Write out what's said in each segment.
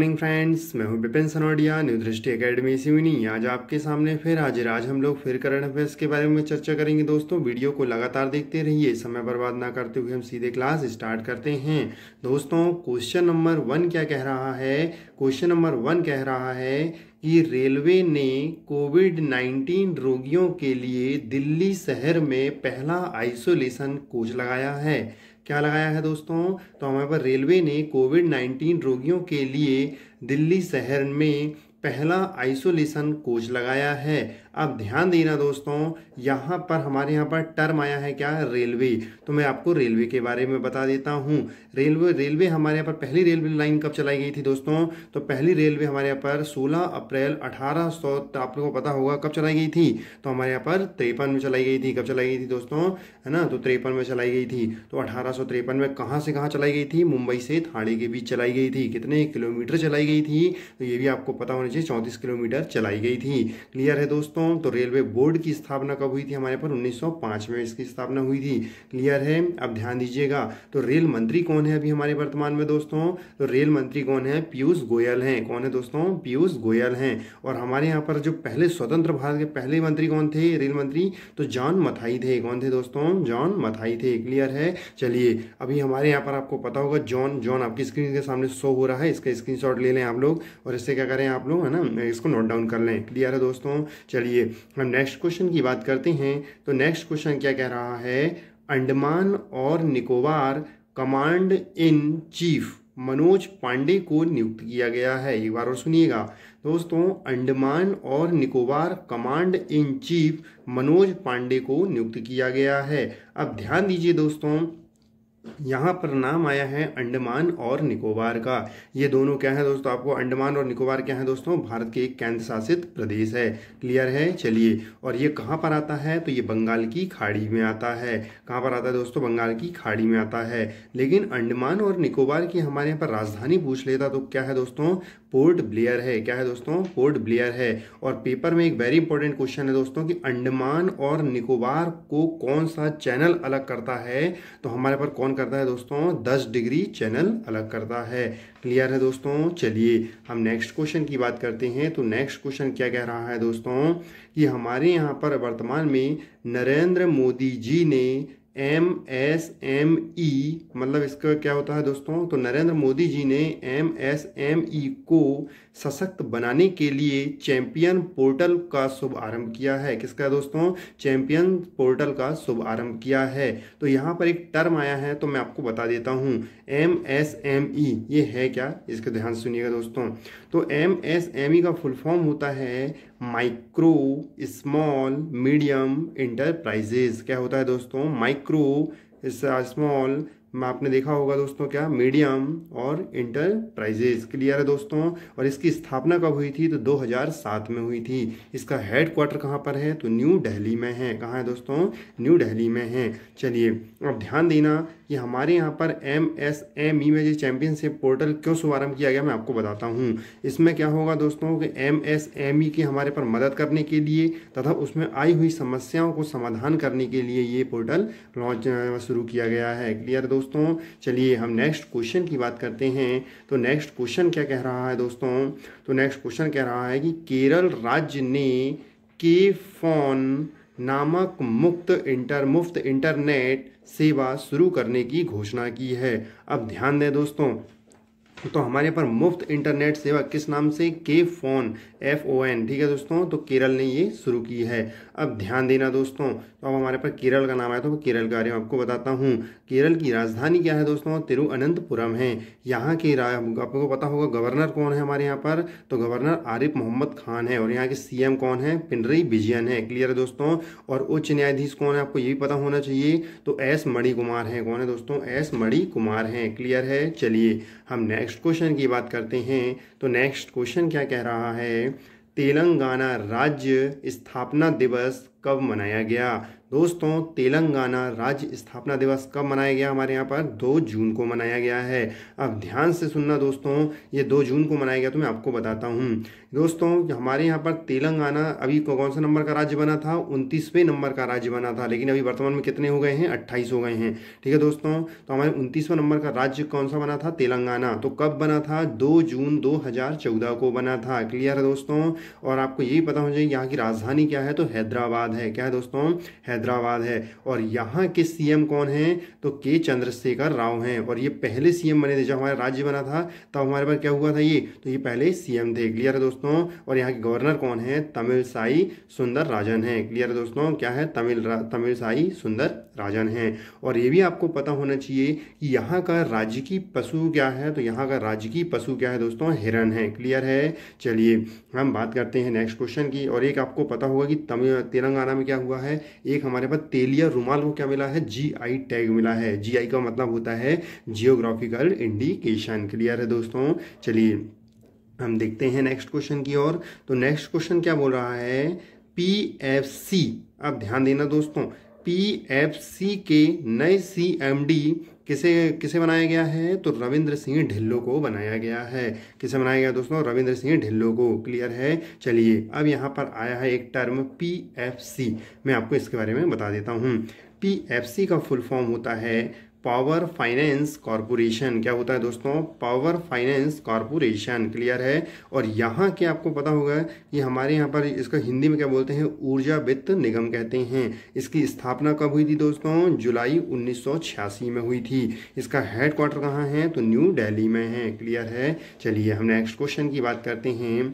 morning friends मैं हूं Vipin Sanodia new Drishti academy Seoni आज आपके सामने फिर हाजिर आज हम लोग फिर करंट अफेयर्स के बारे में चर्चा करेंगे दोस्तों वीडियो को लगातार देखते रहिए समय बर्बाद ना करते हुए हम सीधे क्लास स्टार्ट करते हैं दोस्तों क्वेश्चन नंबर वन क्या कह रहा है क्वेश्चन नंबर वन कह रहा है कि रेलवे ने कोविड नाइन्टीन रोगियों के लिए दिल्ली शहर में पहला आइसोलेशन कोच लगाया है क्या लगाया है दोस्तों तो हमारे पर रेलवे ने कोविड नाइन्टीन रोगियों के लिए दिल्ली शहर में पहला आइसोलेशन कोच लगाया है अब ध्यान देना दोस्तों यहाँ पर हमारे यहाँ पर टर्म आया है क्या रेलवे तो मैं आपको रेलवे के बारे में बता देता हूँ रेलवे रेलवे हमारे यहाँ पर पहली रेलवे लाइन कब चलाई गई थी दोस्तों तो पहली रेलवे हमारे यहाँ पर 16 अप्रैल अठारह सौ तो आप लोगों को पता होगा कब चलाई गई थी तो हमारे यहाँ पर तिरपन में चलाई गई थी कब चलाई गई थी दोस्तों है ना तो तिरपन में चलाई गई थी तो अठारह में कहाँ से कहाँ चलाई गई थी मुंबई से थाने के बीच चलाई गई थी कितने किलोमीटर चलाई गई थी तो ये भी आपको पता होना चाहिए चौंतीस किलोमीटर चलाई गई थी क्लियर है दोस्तों सकता हूँ तो रेलवे बोर्ड की स्थापना कब हुई थी हमारे पर 1905 में इसकी स्थापना हुई थी क्लियर है अब ध्यान दीजिएगा तो रेल मंत्री कौन है अभी हमारे वर्तमान में दोस्तों तो रेल मंत्री कौन है पीयूष गोयल हैं कौन है दोस्तों पीयूष गोयल हैं और हमारे यहाँ पर जो पहले स्वतंत्र भारत के पहले मंत्री कौन थे रेल मंत्री तो जॉन मथाई थे कौन थे दोस्तों जॉन मथाई थे क्लियर है चलिए अभी हमारे यहाँ पर आपको पता होगा जॉन जॉन आपकी स्क्रीन के सामने शो हो रहा है इसका स्क्रीन ले लें आप लोग और इससे क्या करें आप लोग है ना इसको नोट डाउन कर लें क्लियर है दोस्तों चलिए चलिए हम नेक्स्ट क्वेश्चन की बात करते हैं तो नेक्स्ट क्वेश्चन क्या कह रहा है अंडमान और Nicobar command in chief Manoj Pande को नियुक्त किया गया है एक बार और सुनिएगा दोस्तों अंडमान और Nicobar command in chief Manoj Pande को नियुक्त किया गया है अब ध्यान दीजिए दोस्तों यहाँ पर नाम आया है अंडमान और निकोबार का ये दोनों क्या है दोस्तों आपको अंडमान और निकोबार क्या है दोस्तों भारत के एक केंद्र शासित प्रदेश है क्लियर है चलिए और ये कहाँ पर आता है तो ये बंगाल की खाड़ी में आता है कहाँ पर आता है दोस्तों बंगाल की खाड़ी में आता है लेकिन अंडमान और निकोबार की हमारे यहाँ पर राजधानी पूछ लेता तो क्या है दोस्तों पोर्ट ब्लेयर है क्या है दोस्तों पोर्ट ब्लेयर है और पेपर में एक वेरी इंपॉर्टेंट क्वेश्चन है दोस्तों कि अंडमान और निकोबार को कौन सा चैनल अलग करता है तो हमारे पर कौन करता है दोस्तों दस डिग्री चैनल अलग करता है क्लियर है दोस्तों चलिए हम नेक्स्ट क्वेश्चन की बात करते हैं तो नेक्स्ट क्वेश्चन क्या कह रहा है दोस्तों कि हमारे यहाँ पर वर्तमान में नरेंद्र मोदी जी ने एम एस एम ई मतलब इसका क्या होता है दोस्तों तो नरेंद्र मोदी जी ने एम एस एम ई को सशक्त बनाने के लिए चैंपियन पोर्टल का शुभारंभ किया है किसका है दोस्तों चैंपियन पोर्टल का शुभारंभ किया है तो यहाँ पर एक टर्म आया है तो मैं आपको बता देता हूँ एम एस एम ई ये है क्या इसका ध्यान सुनिएगा दोस्तों तो एम एस एम ई का फुल फॉर्म होता है माइक्रो स्मॉल मीडियम इंटरप्राइजेज क्या होता है दोस्तों माइक्रो स्मॉल मैं आपने देखा होगा दोस्तों क्या मीडियम और इंटरप्राइजेज क्लियर है दोस्तों और इसकी स्थापना कब हुई थी तो 2007 में हुई थी इसका हेड क्वार्टर कहाँ पर है तो न्यू दिल्ली में है कहाँ है दोस्तों न्यू दिल्ली में है चलिए अब ध्यान देना कि हमारे यहाँ पर एम एस एम ई में जो चैम्पियनशिप पोर्टल क्यों शुभारंभ किया गया मैं आपको बताता हूँ इसमें क्या होगा दोस्तों कि एम एस एम ई की हमारे पर मदद करने के लिए तथा उसमें आई हुई समस्याओं को समाधान करने के लिए ये पोर्टल लॉन्च शुरू किया गया है क्लियर दोस्तों चलिए हम नेक्स्ट क्वेश्चन की बात करते हैं तो नेक्स्ट क्वेश्चन क्या कह रहा है दोस्तों तो नेक्स्ट क्वेश्चन कह रहा है कि केरल राज्य ने के फोन नामक मुक्त इंटर मुफ्त इंटरनेट सेवा शुरू करने की घोषणा की है अब ध्यान दें दोस्तों तो हमारे यहाँ पर मुफ्त इंटरनेट सेवा किस नाम से के फ़ोन एफ ओ एन ठीक है दोस्तों तो केरल ने ये शुरू की है अब ध्यान देना दोस्तों तो अब हमारे पर केरल का नाम आया तो वो केरल के बारे में आपको बताता हूँ केरल की राजधानी क्या है दोस्तों तिरुअनंतपुरम है यहाँ के आपको पता होगा गवर्नर कौन है हमारे यहाँ पर तो गवर्नर आरिफ मोहम्मद खान है और यहाँ के सी कौन है पिंडरी विजयन है क्लियर है दोस्तों और उच्च न्यायाधीश कौन है आपको ये भी पता होना चाहिए तो एस मणि कुमार है कौन है दोस्तों एस मणि कुमार हैं क्लियर है चलिए हम नेक्स्ट नेक्स्ट क्वेश्चन की बात करते हैं तो नेक्स्ट क्वेश्चन क्या कह रहा है तेलंगाना राज्य स्थापना दिवस कब मनाया गया दोस्तों तेलंगाना राज्य स्थापना दिवस कब मनाया गया हमारे यहाँ पर दो जून को मनाया गया है अब ध्यान से सुनना दोस्तों ये दो जून को मनाया गया तो मैं आपको बताता हूँ दोस्तों हमारे यहाँ पर तेलंगाना अभी कौन सा नंबर का राज्य बना था उनतीसवें नंबर का राज्य बना था लेकिन अभी वर्तमान में कितने हो गए हैं अट्ठाईस हो गए हैं ठीक है दोस्तों तो हमारे उनतीसवें नंबर का राज्य कौन सा बना था तेलंगाना तो कब बना था दो जून दो को बना था क्लियर है दोस्तों और आपको यही पता हो जाए यहाँ की राजधानी क्या है तो हैदराबाद है क्या है दोस्तों हैदराबाद है और यहाँ के सीएम कौन हैं तो के चंद्रशेखर राव हैं और ये पहले सीएम बने थे जब हमारा राज्य बना था तब हमारे पास क्या हुआ था ये तो ये पहले सीएम थे क्लियर है दोस्तों और यहाँ के गवर्नर कौन है तमिल साई सुंदर राजन है क्लियर है दोस्तों क्या है तमिल तमिल साई सुंदर राजन है और ये भी आपको पता होना चाहिए कि यहाँ का राज्य की पशु क्या है तो यहाँ का राज्य की पशु क्या है दोस्तों हिरण है क्लियर है चलिए हम बात करते हैं नेक्स्ट क्वेश्चन की और एक आपको पता होगा कि तमिल तेलंगाना में क्या हुआ है एक हमारे पास तेलिया रुमाल को क्या मिला है जी आई टैग मिला है जी आई का मतलब होता है जियोग्राफिकल इंडिकेशन क्लियर है दोस्तों चलिए हम देखते हैं नेक्स्ट क्वेश्चन की ओर तो नेक्स्ट क्वेश्चन क्या बोल रहा है पी एफ सी अब ध्यान देना दोस्तों पी एफ सी के नए सी एम डी किसे किसे बनाया गया है तो रविंद्र सिंह ढिल्लो को बनाया गया है किसे बनाया गया दोस्तों रविंद्र सिंह ढिल्लो को क्लियर है चलिए अब यहाँ पर आया है एक टर्म पी एफ सी मैं आपको इसके बारे में बता देता हूँ पी एफ सी का फुल फॉर्म होता है पावर फाइनेंस कॉरपोरेशन क्या होता है दोस्तों पावर फाइनेंस कॉरपोरेशन क्लियर है और यहाँ के आपको पता होगा कि हमारे यहाँ पर इसका हिंदी में क्या बोलते हैं ऊर्जा वित्त निगम कहते हैं इसकी स्थापना कब हुई थी दोस्तों जुलाई 1986 में हुई थी इसका हेड क्वार्टर कहाँ है तो न्यू दिल्ली में है क्लियर है चलिए हम नेक्स्ट क्वेश्चन की बात करते हैं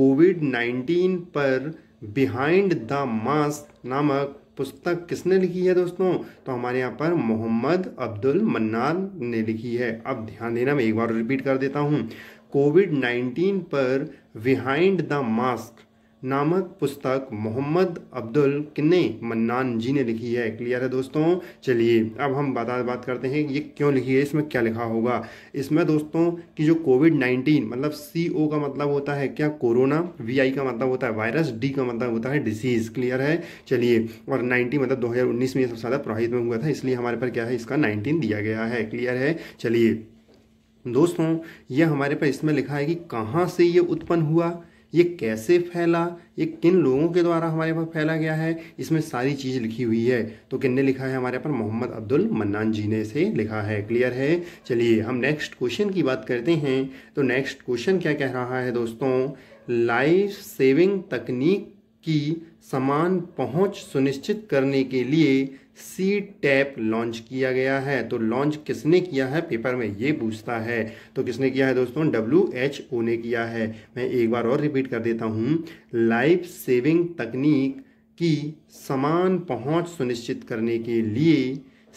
कोविड नाइन्टीन पर बिहाइंड द मास्क नामक पुस्तक किसने लिखी है दोस्तों तो हमारे यहाँ पर मोहम्मद अब्दुल मन्नान ने लिखी है अब ध्यान देना मैं एक बार रिपीट कर देता हूँ कोविड नाइन्टीन पर बिहाइंड द मास्क नामक पुस्तक मोहम्मद अब्दुल किन्ने मन्नान जी ने लिखी है क्लियर है दोस्तों चलिए अब हम बात बात करते हैं ये क्यों लिखी है इसमें क्या लिखा होगा इसमें दोस्तों कि जो कोविड नाइन्टीन मतलब सी ओ का मतलब होता है क्या कोरोना वी आई का मतलब होता है वायरस डी का मतलब होता है डिसीज़ क्लियर है चलिए और नाइन्टीन मतलब दो में यह सबसे ज़्यादा प्रभावित में हुआ था इसलिए हमारे पर क्या है इसका नाइन्टीन दिया गया है क्लियर है चलिए दोस्तों ये हमारे पर इसमें लिखा है कि कहाँ से ये उत्पन्न हुआ ये कैसे फैला ये किन लोगों के द्वारा हमारे पास फैला गया है इसमें सारी चीज़ लिखी हुई है तो किन ने लिखा है हमारे पर मोहम्मद अब्दुल मन्नान जी ने से लिखा है क्लियर है चलिए हम नेक्स्ट क्वेश्चन की बात करते हैं तो नेक्स्ट क्वेश्चन क्या कह रहा है दोस्तों लाइफ सेविंग तकनीक की समान पहुंच सुनिश्चित करने के लिए सी टैप लॉन्च किया गया है तो लॉन्च किसने किया है पेपर में ये पूछता है तो किसने किया है दोस्तों डब्ल्यू एच ओ ने किया है मैं एक बार और रिपीट कर देता हूँ लाइफ सेविंग तकनीक की समान पहुंच सुनिश्चित करने के लिए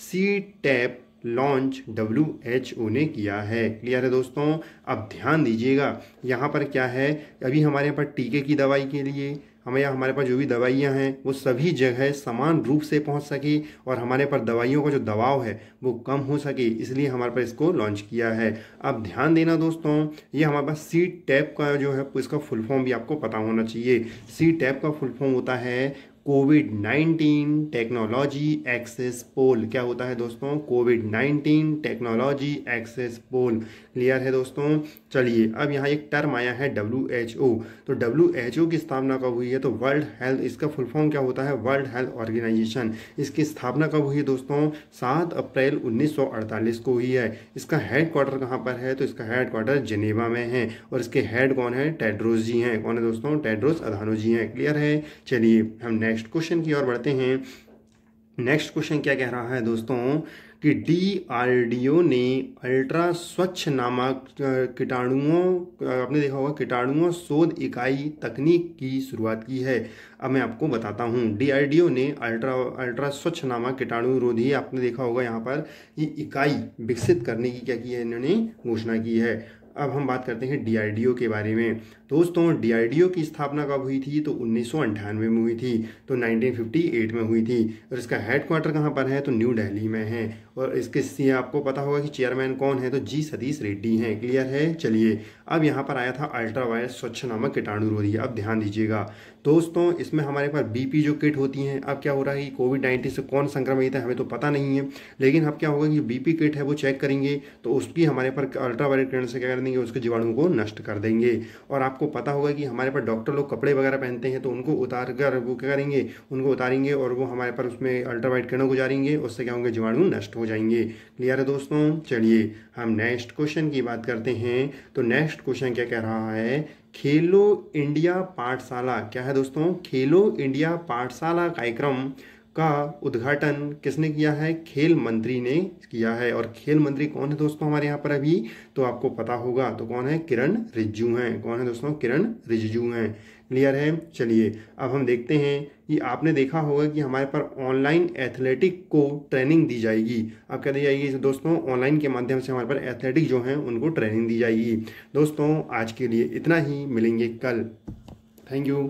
C TAP launch W H O ने किया है क्लियर है दोस्तों अब ध्यान दीजिएगा यहाँ पर क्या है अभी हमारे यहाँ पर टीके की दवाई के लिए हमें हमारे पास जो भी दवाइयाँ हैं वो सभी जगह समान रूप से पहुँच सके और हमारे पर दवाइयों का जो दबाव है वो कम हो सके इसलिए हमारे पास इसको लॉन्च किया है अब ध्यान देना दोस्तों ये हमारे पास सी टैप का जो है इसका फुल फॉर्म भी आपको पता होना चाहिए सी टैप का फुल फॉर्म होता है कोविड 19 टेक्नोलॉजी एक्सेस पोल क्या होता है दोस्तों COVID 19 technology access pool clear है दोस्तों चलिए अब यहाँ एक टर्म आया है डब्ल्यू एच ओ तो डब्ल्यू एच ओ की स्थापना कब हुई है तो वर्ल्ड हेल्थ इसका फुल फॉर्म क्या होता है वर्ल्ड हेल्थ ऑर्गेनाइजेशन इसकी स्थापना कब हुई है दोस्तों सात अप्रैल 1948 को हुई है इसका हेड क्वार्टर कहाँ पर है तो इसका हेड क्वार्टर जिनेवा में है और इसके हेड कौन है टेड्रोस जी हैं कौन है दोस्तों टेड्रोस अधानो जी हैं क्लियर है चलिए हम नेक्स्ट क्वेश्चन की ओर बढ़ते हैं नेक्स्ट क्वेश्चन क्या कह रहा है दोस्तों कि डीआरडीओ ने अल्ट्रा स्वच्छ नामक कीटाणुओं आपने देखा होगा कीटाणुओं शोध इकाई तकनीक की शुरुआत की है अब मैं आपको बताता हूँ डीआरडीओ ने अल्ट्रा अल्ट्रा स्वच्छ नामक कीटाणु रोधी आपने देखा होगा यहाँ पर ये इकाई विकसित करने की क्या की है इन्होंने घोषणा की है अब हम बात करते हैं डीआरडीओ के बारे में दोस्तों डीआरडीओ की स्थापना कब हुई थी तो उन्नीस में हुई थी तो 1958 में हुई थी और इसका हेडक्वार्टर कहाँ पर है तो न्यू दिल्ली में है और इसके सी आपको पता होगा कि चेयरमैन कौन है तो जी सतीश रेड्डी हैं क्लियर है चलिए अब यहाँ पर आया था अल्ट्रावायरस स्वच्छ नामक कीटाणु रोधी अब ध्यान दीजिएगा दोस्तों इसमें हमारे पास बीपी जो किट होती हैं अब क्या हो रहा है कि कोविड नाइन्टीन से कौन संक्रमित है हमें तो पता नहीं है लेकिन अब क्या होगा कि बीपी किट है वो चेक करेंगे तो उसकी हमारे पर अल्ट्रावायलेट किरण से क्या कर देंगे उसके जीवाणुओं को नष्ट कर देंगे और आप आपको पता होगा कि हमारे पर डॉक्टर लोग कपड़े वगैरह पहनते हैं तो उनको उतार कर वो क्या करेंगे उनको उतारेंगे और वो हमारे पर उसमें अल्ट्रावाइट किरणों गुजारेंगे उससे क्या होंगे जीवाणु नष्ट हो जाएंगे क्लियर है दोस्तों चलिए हम नेक्स्ट क्वेश्चन की बात करते हैं तो नेक्स्ट क्वेश्चन क्या कह रहा है खेलो इंडिया पाठशाला क्या है दोस्तों खेलो इंडिया पाठशाला कार्यक्रम का उद्घाटन किसने किया है खेल मंत्री ने किया है और खेल मंत्री कौन है दोस्तों हमारे यहाँ पर अभी तो आपको पता होगा तो कौन है किरण रिज्जू हैं कौन है दोस्तों किरण रिज्जू हैं क्लियर है चलिए अब हम देखते हैं कि आपने देखा होगा कि हमारे पर ऑनलाइन एथलेटिक को ट्रेनिंग दी जाएगी अब क्या दी जाएगी तो दोस्तों ऑनलाइन के माध्यम से हमारे पर एथलेटिक जो हैं उनको ट्रेनिंग दी जाएगी दोस्तों आज के लिए इतना ही मिलेंगे कल थैंक यू